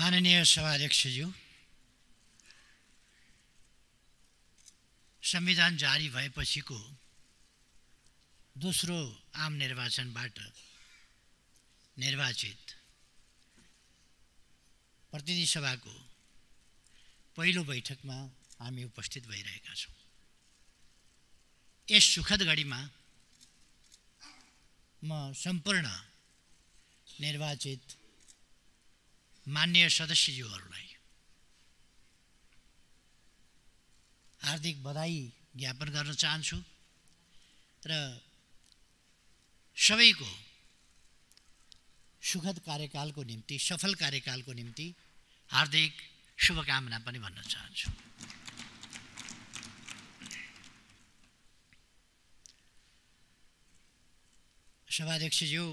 माननीय सभाध्यक्षज्यू संविधान जारी भएपछिको दोस्रो आम निर्वाचनबाट निर्वाचित प्रतिनिधि सभाको पहिलो बैठकमा हामी उपस्थित भइरहेका छौँ यस सुखद घडीमा म सम्पूर्ण निर्वाचित मान्य सदस्यज्यूहरूलाई हार्दिक बधाई ज्ञापन गर्न चाहन्छु र सबैको सुखद कार्यकालको निम्ति सफल कार्यकालको निम्ति हार्दिक शुभकामना पनि भन्न चाहन्छु सभाध्यक्षज्यू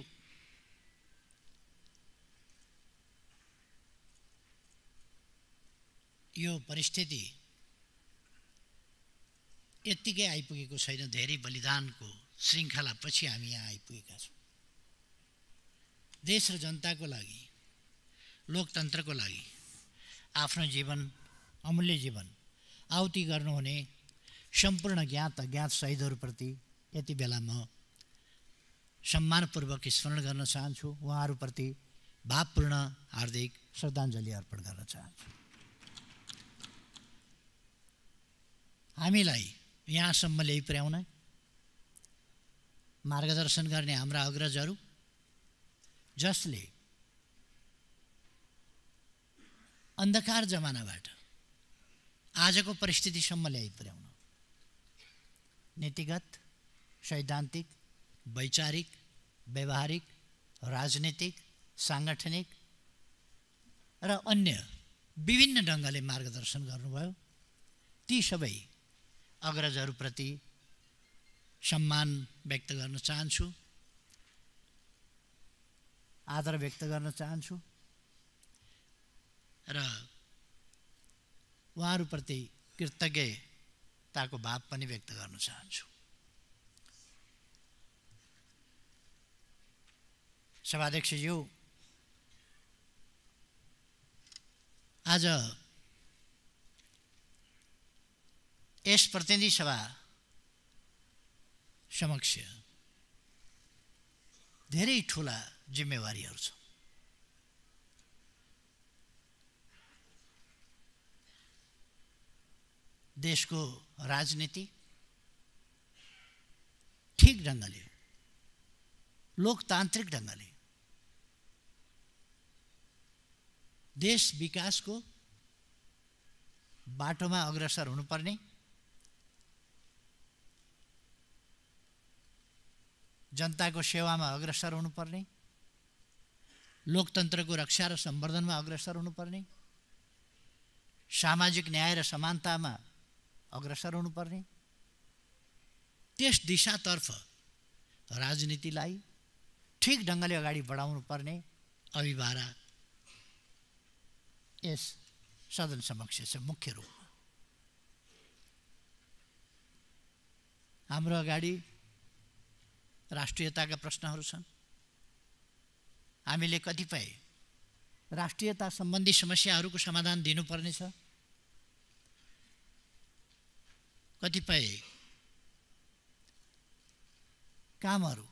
यो परिस्थिति यत्तिकै आइपुगेको छैन धेरै बलिदानको श्रृङ्खलापछि हामी यहाँ आइपुगेका छौँ देश र जनताको लागि लोकतन्त्रको लागि आफ्नो जीवन अमूल्य जीवन आहुति गर्नुहुने सम्पूर्ण ज्ञात अज्ञात शहीदहरूप्रति यति बेला म सम्मानपूर्वक स्मरण गर्न चाहन्छु उहाँहरूप्रति भावपूर्ण हार्दिक श्रद्धाञ्जली अर्पण गर्न चाहन्छु हामीलाई यहाँसम्म ल्याइ पुर्याउन मार्गदर्शन गर्ने हाम्रा अग्रजहरू जसले अन्धकार जमानाबाट आजको परिस्थितिसम्म ल्याइ पुर्याउन नीतिगत सैद्धान्तिक वैचारिक व्यवहारिक राजनीतिक साङ्गठनिक र अन्य विभिन्न ढङ्गले मार्गदर्शन गर्नुभयो ती सबै अग्रजहरूप्रति सम्मान व्यक्त गर्न चाहन्छु आदर व्यक्त गर्न चाहन्छु र उहाँहरूप्रति कृतज्ञताको भाव पनि व्यक्त गर्न चाहन्छु सभाध्यक्षज्यू आज यस प्रतिनिधि सभा समक्ष धेरै ठुला जिम्मेवारीहरू छ देशको राजनीति ठिक ढङ्गले लोकतान्त्रिक ढङ्गले देश विकासको बाटोमा अग्रसर हुनुपर्ने जनताको सेवामा अग्रसर हुनुपर्ने लोकतन्त्रको रक्षा र सम्वर्धनमा अग्रसर हुनुपर्ने सामाजिक न्याय र समानतामा अग्रसर हुनुपर्ने त्यस दिशातर्फ राजनीतिलाई ठिक ढङ्गले अगाडि बढाउनु पर्ने अभिभारा यस सदन समक्ष छ मुख्य रूपमा हाम्रो अगाडि राष्ट्रियताका प्रश्नहरू छन् हामीले कतिपय राष्ट्रियता सम्बन्धी समस्याहरूको समाधान दिनुपर्नेछ कतिपय कामहरू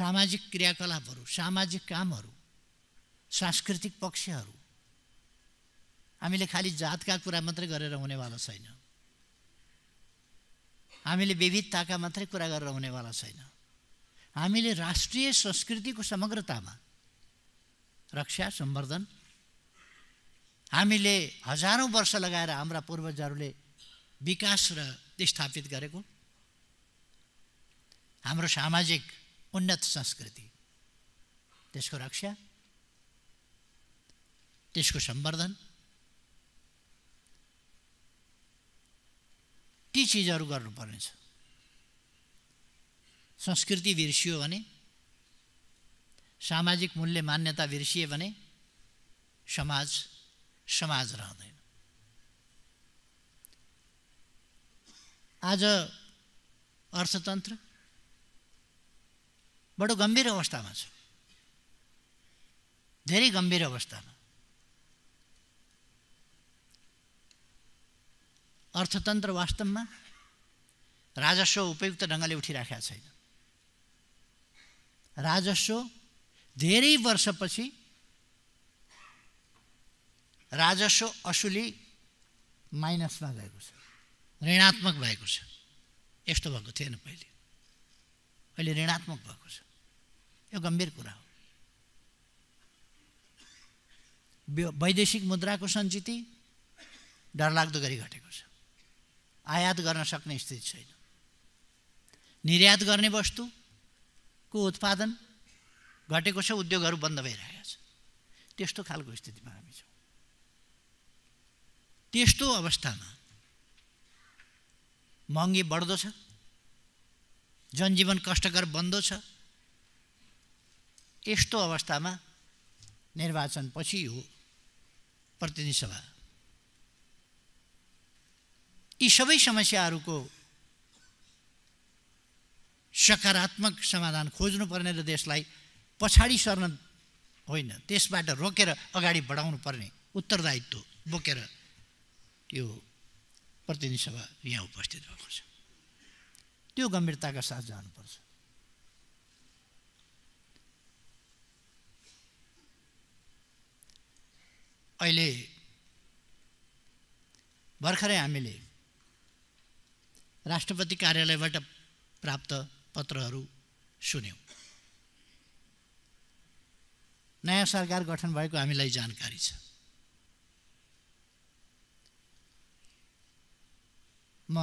सामाजिक क्रियाकलापहरू सामाजिक कामहरू सांस्कृतिक पक्षहरू हामीले खालि जातका कुरा मात्रै गरेर हुनेवाला छैन हामीले विविधताका मात्रै कुरा गरेर हुनेवाला छैन हामीले राष्ट्रिय संस्कृतिको समग्रतामा रक्षा सम्वर्धन हामीले हजारौँ वर्ष लगाएर हाम्रा पूर्वजहरूले विकास र स्थापित गरेको हाम्रो सामाजिक उन्नत संस्कृति त्यसको रक्षा त्यसको सम्वर्धन ती चिजहरू गर्नुपर्नेछ संस्कृति बिर्सियो भने सामाजिक मूल्य मान्यता बिर्सियो भने समाज समाज रहँदैन आज अर्थतन्त्र बडो गम्भीर अवस्थामा छ धेरै गम्भीर अवस्थामा अर्थतन्त्र वास्तवमा राजस्व उपयुक्त ढङ्गले उठिराखेका छैन राजस्व धेरै वर्षपछि राजस्व असुली माइनसमा गएको छ ऋणात्मक भएको छ यस्तो भएको थिएन पहिले अहिले ऋणात्मक भएको छ यो गम्भीर कुरा हो वैदेशिक मुद्राको सञ्चित डरलाग्दो गरी घटेको छ आयात गर्न सक्ने स्थिति छैन निर्यात गर्ने वस्तुको उत्पादन घटेको छ उद्योगहरू बन्द भइरहेको छ त्यस्तो खालको स्थितिमा हामी छौँ त्यस्तो अवस्थामा महँगी बढ्दो छ जनजीवन कष्टकर बन्दो छ यस्तो अवस्थामा निर्वाचनपछि हो प्रतिनिधि सभा यी सबै समस्याहरूको सकारात्मक समाधान खोज्नुपर्ने र देशलाई पछाडि सर्न होइन त्यसबाट रोकेर अगाडि बढाउनु पर्ने उत्तरदायित्व बोकेर यो प्रतिनिधि सभा यहाँ उपस्थित भएको छ त्यो गम्भीरताका साथ जानुपर्छ अहिले भर्खरै हामीले राष्ट्रपति कार्यालयबाट प्राप्त पत्रहरू सुन्यौँ नयाँ सरकार गठन भएको हामीलाई जानकारी छ म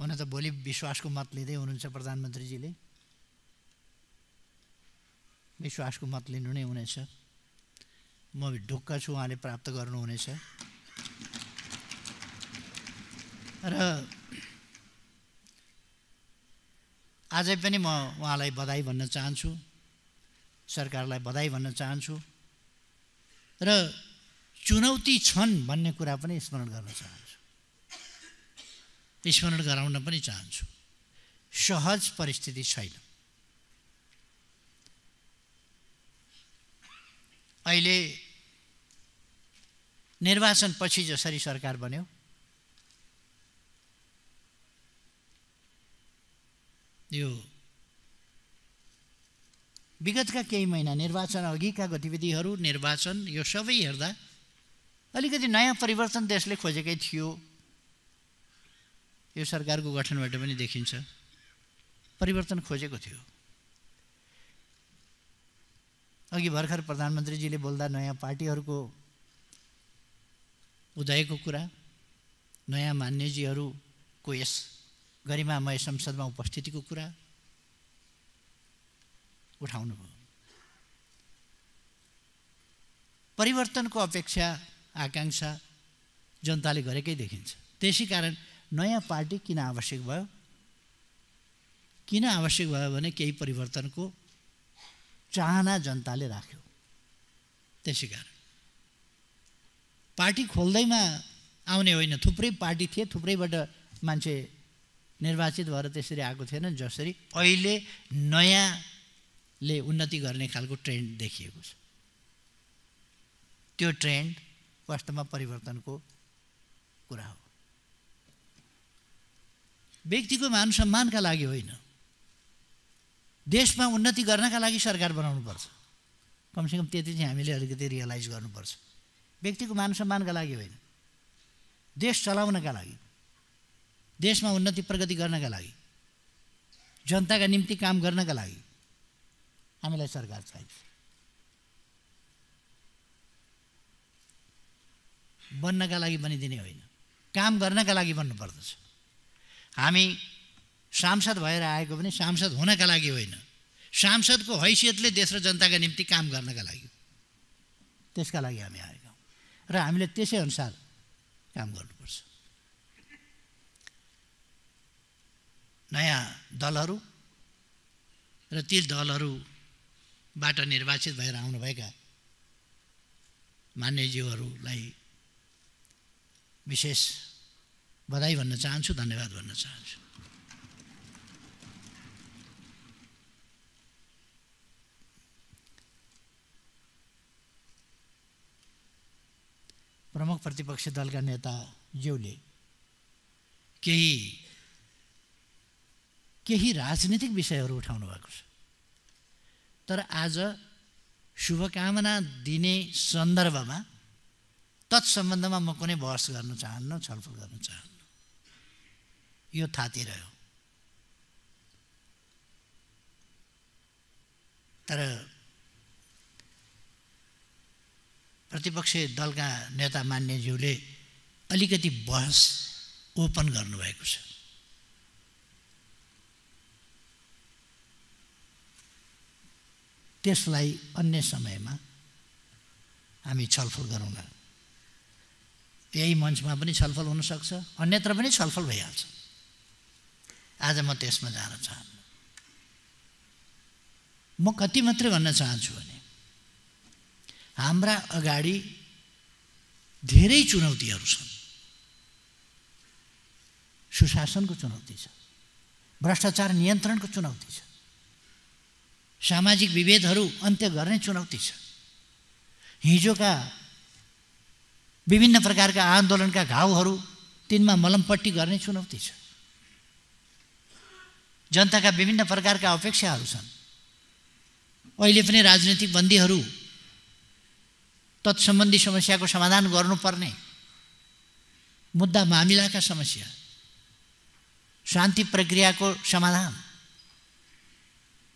हुन त भोलि विश्वासको मत लिँदै हुनुहुन्छ प्रधानमन्त्रीजीले विश्वासको मत लिनु नै हुनेछ म ढुक्क छु उहाँले प्राप्त गर्नुहुनेछ र आजै पनि म उहाँलाई बधाई भन्न चाहन्छु सरकारलाई बधाई भन्न चाहन्छु र चुनौती छन् भन्ने कुरा पनि स्मरण गर्न चाहन्छु स्मरण गराउन पनि चाहन्छु सहज परिस्थिति छैन अहिले निर्वाचनपछि जसरी सरकार बन्यो यो विगतका केही महिना निर्वाचन अघिका गतिविधिहरू निर्वाचन यो सबै हेर्दा अलिकति नयाँ परिवर्तन देशले खोजेकै थियो यो सरकारको गठनबाट पनि देखिन्छ परिवर्तन खोजेको थियो अघि भर्खर प्रधानमन्त्रीजीले बोल्दा नयाँ पार्टीहरूको उदयको कुरा नयाँ मान्यजीहरूको यस गरिमामय संसदमा उपस्थितिको कुरा उठाउनुभयो परिवर्तनको अपेक्षा आकाङ्क्षा जनताले गरेकै देखिन्छ त्यसै कारण नयाँ पार्टी किन आवश्यक भयो किन आवश्यक भयो भने केही परिवर्तनको चाहना जनताले राख्यो त्यसै कारण पार्टी खोल्दैमा आउने होइन थुप्रै पार्टी थिए थुप्रैबाट मान्छे निर्वाचित भएर त्यसरी आएको थिएन जसरी अहिले नयाँले उन्नति गर्ने खालको ट्रेन्ड देखिएको छ त्यो ट्रेन्ड वास्तवमा परिवर्तनको कुरा हो व्यक्तिको मान सम्मानका लागि होइन देशमा उन्नति गर्नका लागि सरकार बनाउनुपर्छ कमसेकम त्यति चाहिँ हामीले अलिकति रियलाइज गर्नुपर्छ व्यक्तिको मान सम्मानका लागि होइन देश चलाउनका लागि देशमा उन्नति प्रगति गर्नका लागि जनताका निम्ति काम गर्नका लागि हामीलाई सरकार चाहिन्छ बन्नका लागि बनिदिने होइन काम गर्नका लागि बन्नु हामी सांसद भएर आएको पनि सांसद हुनका लागि होइन सांसदको हैसियतले देश र जनताका निम्ति काम गर्नका लागि त्यसका लागि हामी आएका र हामीले त्यसै अनुसार काम गर्नुपर्छ नयाँ दलहरू र ती दलहरूबाट निर्वाचित भएर आउनुभएका मान्यज्यूहरूलाई विशेष बधाई भन्न चाहन्छु धन्यवाद भन्न चाहन्छु प्रमुख प्रतिपक्षी दलका नेताज्यूले केही केही राजनीतिक विषयहरू उठाउनु भएको छ तर आज शुभकामना दिने सन्दर्भमा तत्सम्बन्धमा म कुनै बहस गर्न चाहन्न छलफल गर्न चाहन्न यो थाहा रह्यो तर प्रतिपक्षी दलका नेता मान्यज्यूले अलिकति बहस ओपन गर्नुभएको छ त्यसलाई अन्य समयमा हामी छलफल गरौँला यही मञ्चमा पनि छलफल हुनसक्छ अन्यत्र पनि छलफल भइहाल्छ आज म त्यसमा जान चाहन्छु म कति मात्रै भन्न चाहन्छु भने हाम्रा अगाडि धेरै चुनौतीहरू छन् सुशासनको चुनौती छ भ्रष्टाचार नियन्त्रणको चुनौती छ सामाजिक विभेदहरू अन्त्य गर्ने चुनौती छ हिजोका विभिन्न प्रकारका आन्दोलनका घाउहरू तिनमा मलमपट्टि गर्ने चुनौती छ जनताका विभिन्न प्रकारका अपेक्षाहरू छन् अहिले पनि राजनीतिक बन्दीहरू तत्सम्बन्धी समस्याको समाधान गर्नुपर्ने मुद्दा मामिलाका समस्या शान्ति प्रक्रियाको समाधान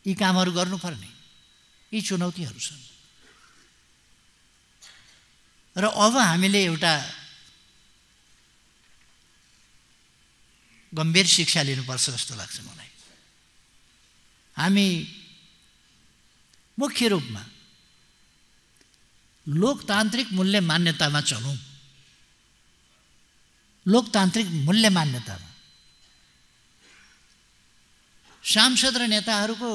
यी कामहरू गर्नुपर्ने यी चुनौतीहरू छन् र अब हामीले एउटा गम्भीर शिक्षा लिनुपर्छ जस्तो लाग्छ मलाई हामी मुख्य रूपमा लोकतान्त्रिक मूल्य मान्यतामा चलौँ लोकतान्त्रिक मूल्य मान्यतामा सांसद र नेताहरूको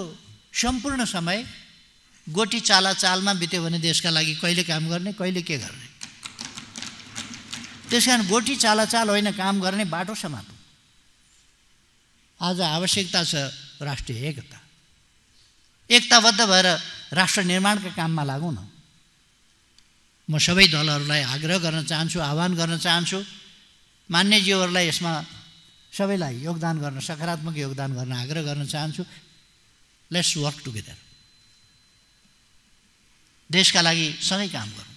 सम्पूर्ण समय गोटी चाला चालमा बित्यो भने देशका लागि कहिले काम गर्ने कहिले के गर्ने त्यस कारण गोटी चालाचाल होइन काम गर्ने बाटो समातौँ आज आवश्यकता छ राष्ट्रिय एकता एकताबद्ध भएर राष्ट्र निर्माणका काममा लागौँ न म सबै दलहरूलाई आग्रह गर्न चाहन्छु आह्वान गर्न चाहन्छु मान्यज्यूहरूलाई यसमा सबैलाई योगदान गर्न सकारात्मक योगदान गर्न आग्रह गर्न चाहन्छु लेट्स वर्क टुगेदर देशका लागि सँगै काम गरौँ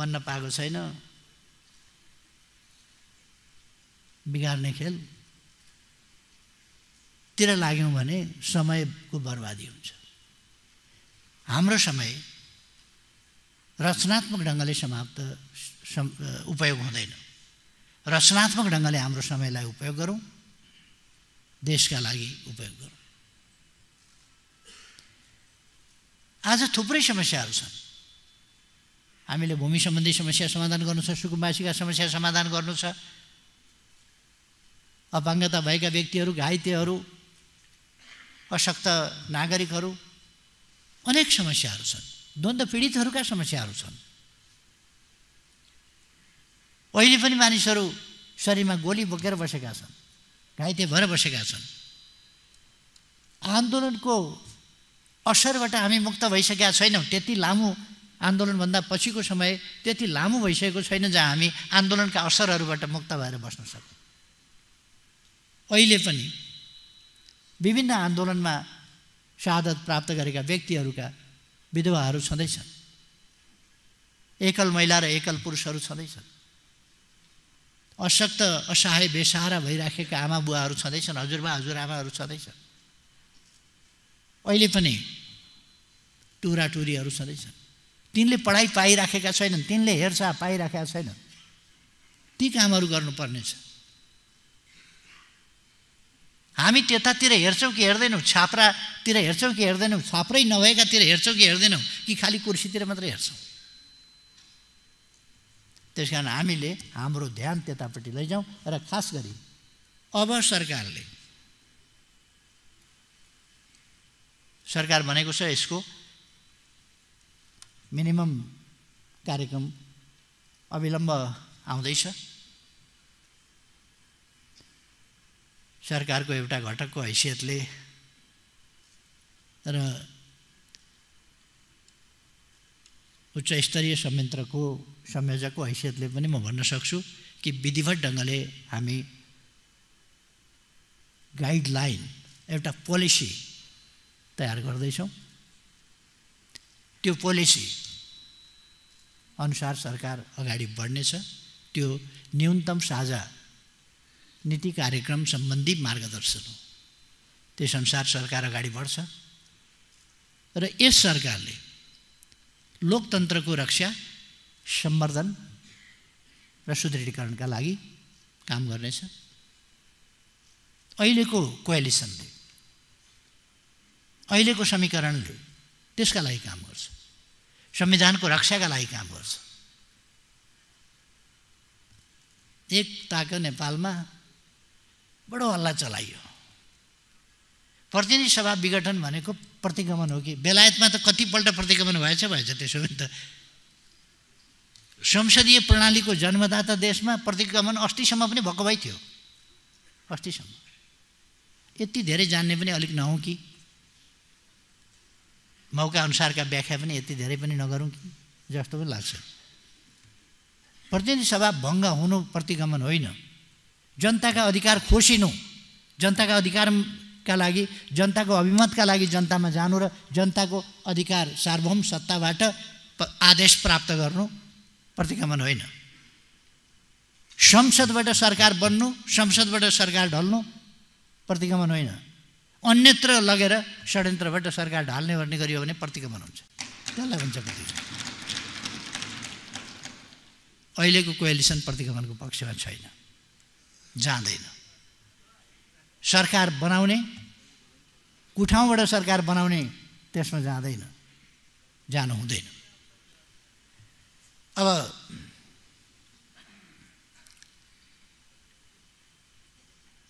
बन्न पाएको छैन बिगार्ने खेल तिर लाग्यौँ भने समयको बर्बादी हुन्छ हाम्रो समय रचनात्मक ढङ्गले समाप्त उपयोग हुँदैन रचनात्मक ढङ्गले हाम्रो समयलाई उपयोग गरौँ देशका लागि उपयोग गरौँ आज थुप्रै समस्याहरू छन् हामीले भूमि सम्बन्धी समस्या समाधान गर्नु छ सुकुम्बासीका समस्या समाधान गर्नु छ अपाङ्गता भएका व्यक्तिहरू घाइतेहरू अशक्त नागरिकहरू अनेक समस्याहरू छन् द्वन्द्व पीडितहरूका समस्याहरू छन् अहिले पनि मानिसहरू शरीरमा गोली बोकेर बसेका छन् घाइते भएर बसेका छन् आन्दोलनको असरबाट हामी मुक्त भइसकेका छैनौँ त्यति लामो आन्दोलनभन्दा पछिको समय त्यति लामो भइसकेको छैन जहाँ हामी आन्दोलनका असरहरूबाट मुक्त भएर बस्न सकौँ अहिले पनि विभिन्न आन्दोलनमा शहादत प्राप्त गरेका व्यक्तिहरूका विधवाहरू छँदैछन् एकल महिला र एकल पुरुषहरू छँदैछन् अशक्त असहाय बेसहारा भइराखेका आमा बुवाहरू छँदैछन् हजुरबा हजुरआमाहरू छँदैछन् अहिले पनि टुराटुरीहरू छँदैछन् तिनले पढाइ पाइराखेका छैनन् तिनले हेरचाह पाइराखेका छैनन् ती कामहरू गर्नुपर्नेछ हामी त्यतातिर हेर्छौँ कि हेर्दैनौँ छाप्रातिर हेर्छौँ कि हेर्दैनौँ छाप्रै नभएकातिर हेर्छौँ कि हेर्दैनौँ कि खालि कुर्सीतिर मात्रै हेर्छौँ त्यस कारण हामीले हाम्रो ध्यान त्यतापट्टि लैजाउँ र खास गरी अब सरकारले सरकार भनेको छ यसको मिनिमम कार्यक्रम अविलम्ब आउँदैछ सरकारको एउटा घटकको हैसियतले र उच्च स्तरीय संयन्त्रको संयोजकको हैसियतले पनि म भन्न सक्छु कि विधिवत ढङ्गले हामी गाइडलाइन एउटा पोलिसी तयार गर्दैछौँ त्यो पोलिसी अनुसार सरकार अगाडि बढ्नेछ त्यो न्यूनतम साझा नीति कार्यक्रम सम्बन्धी मार्गदर्शन हो त्यसअनुसार सरकार अगाडि बढ्छ र यस सरकारले लोकतन्त्रको रक्षा सम्वर्धन र सुदृढीकरणका लागि काम गर्नेछ अहिलेको कोएलिसनले अहिलेको समीकरणले त्यसका लागि काम गर्छ संविधानको रक्षाका लागि काम गर्छ एकताको नेपालमा बडो हल्ला चलाइयो प्रतिनिधि सभा विघटन भनेको प्रतिगमन हो कि बेलायतमा त कतिपल्ट प्रतिगमन भएछ भएछ त्यसो भने त संसदीय प्रणालीको जन्मदाता देशमा प्रतिगमन अस्तिसम्म पनि भएको भइ थियो अस्तिसम्म यति धेरै जान्ने पनि अलिक नहौँ कि मौका अनुसारका व्याख्या पनि यति धेरै पनि नगरौँ कि जस्तो पनि लाग्छ प्रतिनिधि सभा भङ्ग हुनु प्रतिगमन होइन जनताका अधिकार खोसिनु जनताका अधिकारका लागि जनताको अभिमतका लागि जनतामा जानु र जनताको अधिकार सार्वभौम सत्ताबाट आदेश प्राप्त गर्नु प्रतिगमन होइन संसदबाट सरकार बन्नु संसदबाट सरकार ढल्नु प्रतिगमन होइन अन्यत्र लगेर षड्यन्त्रबाट सरकार ढाल्ने भन्ने गरियो भने प्रतिगमन हुन्छ त्यसलाई हुन्छ प्रतिगमन अहिलेको कोएलिसन प्रतिगमनको पक्षमा छैन जाँदैन सरकार बनाउने कुठाउँबाट सरकार बनाउने त्यसमा जाँदैन जानु हुँदैन अब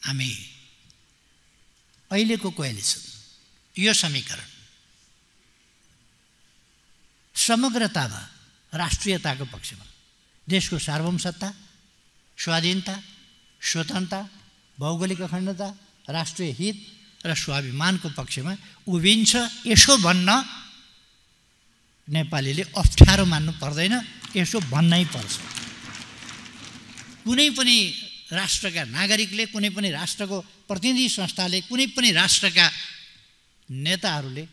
हामी अहिलेको कोएलिसन यो समीकरण समग्रतामा राष्ट्रियताको पक्षमा देशको सार्वभौम सत्ता स्वाधीनता स्वतन्त्रता भौगोलिक अखण्डता राष्ट्रिय हित र स्वाभिमानको पक्षमा उभिन्छ यसो भन्न नेपालीले अप्ठ्यारो मान्नु पर्दैन यसो भन्नै पर्छ कुनै पनि राष्ट्रका नागरिकले कुनै पनि राष्ट्रको प्रतिनिधि संस्थाले कुनै पनि राष्ट्रका नेताहरूले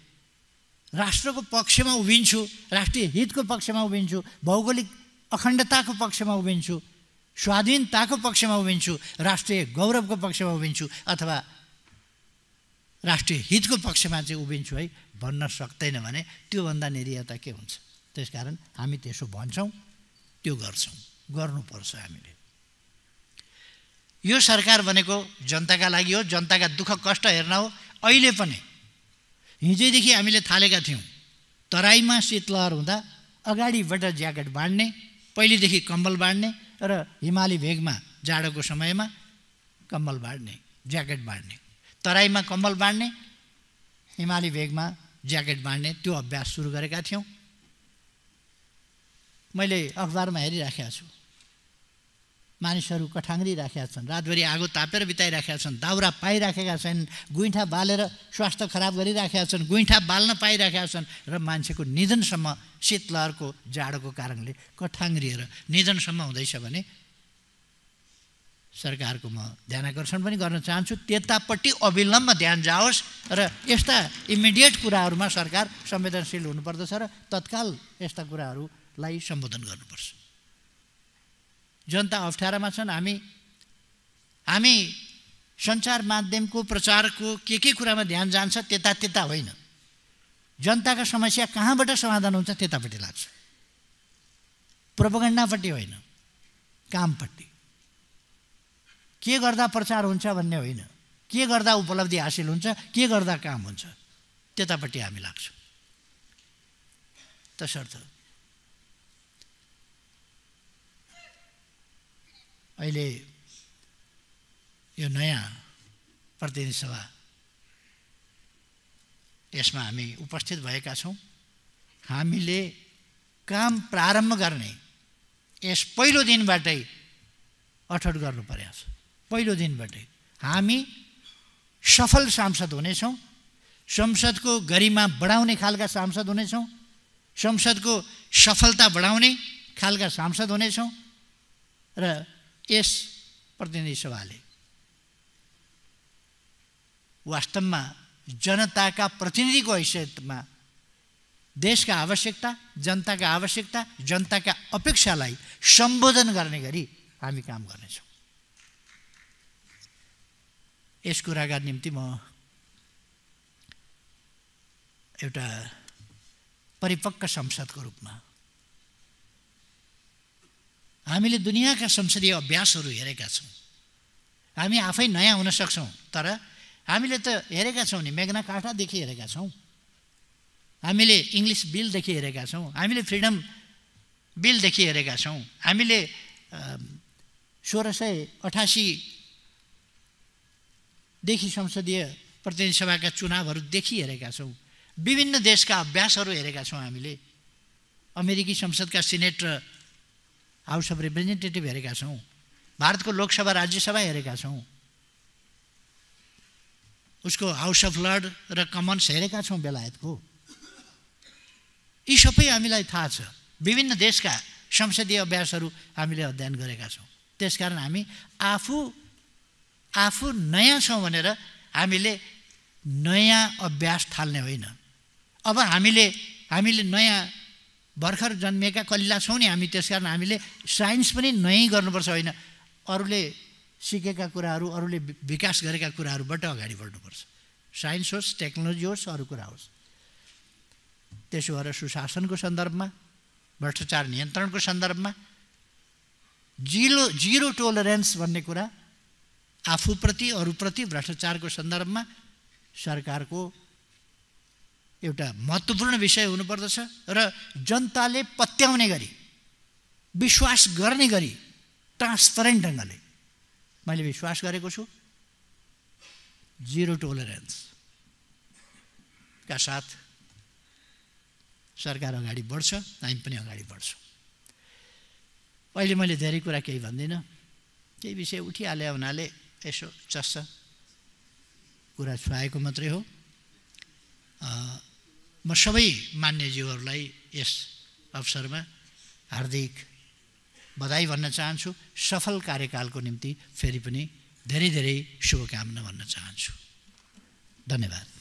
राष्ट्रको पक्षमा उभिन्छु राष्ट्रिय हितको पक्षमा उभिन्छु भौगोलिक अखण्डताको पक्षमा उभिन्छु स्वाधीनताको पक्षमा उभिन्छु राष्ट्रिय गौरवको पक्षमा उभिन्छु अथवा राष्ट्रिय हितको पक्षमा चाहिँ उभिन्छु है भन्न सक्दैन भने त्योभन्दा निर्यता के हुन्छ त्यस कारण हामी त्यसो भन्छौँ त्यो गर्छौँ गर्नुपर्छ हामीले यो सरकार भनेको जनताका लागि हो जनताका दुःख कष्ट हेर्न हो अहिले पनि हिजैदेखि हामीले थालेका थियौँ तराईमा शीतलहर हुँदा अगाडिबाट ज्याकेट बाँड्ने पहिलेदेखि कम्बल बाँड्ने र हिमाली भेगमा जाडोको समयमा कम्बल बाँड्ने ज्याकेट बाँड्ने तराईमा कम्बल बाँड्ने हिमाली भेगमा ज्याकेट बाँड्ने त्यो अभ्यास सुरु गरेका थियौँ मैले अखबारमा हेरिराखेको छु मानिसहरू राखेका छन् रातभरि आगो तापेर बिताइराखेका छन् दाउरा पाइराखेका छन् गुइँठा बालेर स्वास्थ्य खराब गरिराखेका छन् गुइँठा बाल्न पाइराखेका छन् र मान्छेको निधनसम्म शीतलहरको जाडोको कारणले कठाङ्ग्रिएर निधनसम्म हुँदैछ भने सरकारको म ध्यान आकर्षण पनि गर्न चाहन्छु त्यतापट्टि अविलम्ब ध्यान जाओस् र यस्ता इमिडिएट कुराहरूमा सरकार संवेदनशील हुनुपर्दछ र तत्काल यस्ता कुराहरूलाई सम्बोधन गर्नुपर्छ जनता अप्ठ्यारामा छन् हामी हामी सञ्चार माध्यमको प्रचारको के के कुरामा ध्यान जान्छ त्यता त्यता होइन जनताका समस्या कहाँबाट समाधान हुन्छ त्यतापट्टि लाग्छ प्रपगण्डापट्टि होइन कामपट्टि के गर्दा प्रचार हुन्छ भन्ने होइन के गर्दा उपलब्धि हासिल हुन्छ के गर्दा काम हुन्छ त्यतापट्टि हामी लाग्छौँ तसर्थ अहिले यो नयाँ प्रतिनिधि सभा यसमा हामी उपस्थित भएका छौँ हामीले काम प्रारम्भ गर्ने यस पहिलो दिनबाटै अठोट गर्नु परेको छ पहिलो दिनबाटै हामी सफल सांसद हुनेछौँ संसदको गरिमा बढाउने खालका सांसद हुनेछौँ संसदको सफलता बढाउने खालका सांसद हुनेछौँ र यस प्रतिनिधि सभाले वास्तवमा जनताका प्रतिनिधिको हैसियतमा देशका आवश्यकता जनताका आवश्यकता जनताका अपेक्षालाई सम्बोधन गर्ने गरी हामी काम गर्नेछौँ यस कुराका निम्ति म एउटा परिपक्व संसदको रूपमा हामीले दुनियाँका संसदीय अभ्यासहरू हेरेका छौँ हामी आफै नयाँ हुन सक्छौँ तर हामीले त हेरेका छौँ नि मेघना काठादेखि हेरेका छौँ हामीले इङ्ग्लिस बिलदेखि हेरेका छौँ हामीले फ्रिडम बिलदेखि हेरेका छौँ हामीले सोह्र सय अठासीदेखि संसदीय प्रतिनिधि सभाका चुनावहरूदेखि हेरेका छौँ विभिन्न देशका अभ्यासहरू हेरेका छौँ हामीले अमेरिकी संसदका सिनेट र हाउस अफ रिप्रेजेन्टेटिभ हेरेका छौँ भारतको लोकसभा राज्यसभा हेरेका छौँ उसको हाउस अफ लर्ड र कमन्स हेरेका छौँ बेलायतको यी सबै हामीलाई थाहा छ विभिन्न देशका संसदीय अभ्यासहरू हामीले अध्ययन गरेका छौँ त्यसकारण हामी आफू आफू नयाँ छौँ भनेर हामीले नयाँ अभ्यास थाल्ने होइन अब हामीले हामीले नयाँ भर्खर जन्मिएका कलिला छौँ नि हामी त्यस कारण हामीले साइन्स पनि नै गर्नुपर्छ होइन अरूले सिकेका कुराहरू अरूले विकास गरेका कुराहरूबाट अगाडि बढ्नुपर्छ साइन्स होस् टेक्नोलोजी होस् अरू कुरा होस् त्यसो भएर सुशासनको सन्दर्भमा भ्रष्टाचार नियन्त्रणको सन्दर्भमा जिरो जिरो टोलरेन्स भन्ने कुरा आफूप्रति अरूप्रति भ्रष्टाचारको सन्दर्भमा सरकारको एउटा महत्त्वपूर्ण विषय हुनुपर्दछ र जनताले पत्याउने गरी विश्वास गर्ने गरी ट्रान्सपरेन्ट ढङ्गले मैले विश्वास गरेको छु जिरो टोलरेन्सका साथ सरकार अगाडि बढ्छ हामी पनि अगाडि बढ्छौँ अहिले मैले धेरै कुरा केही भन्दिनँ केही विषय उठिहाले हुनाले यसो चस्छ कुरा छुवाएको मात्रै हो म सबै मान्यज्यूहरूलाई यस अवसरमा हार्दिक बधाई भन्न चाहन्छु सफल कार्यकालको निम्ति फेरि पनि धेरै धेरै शुभकामना भन्न चाहन्छु धन्यवाद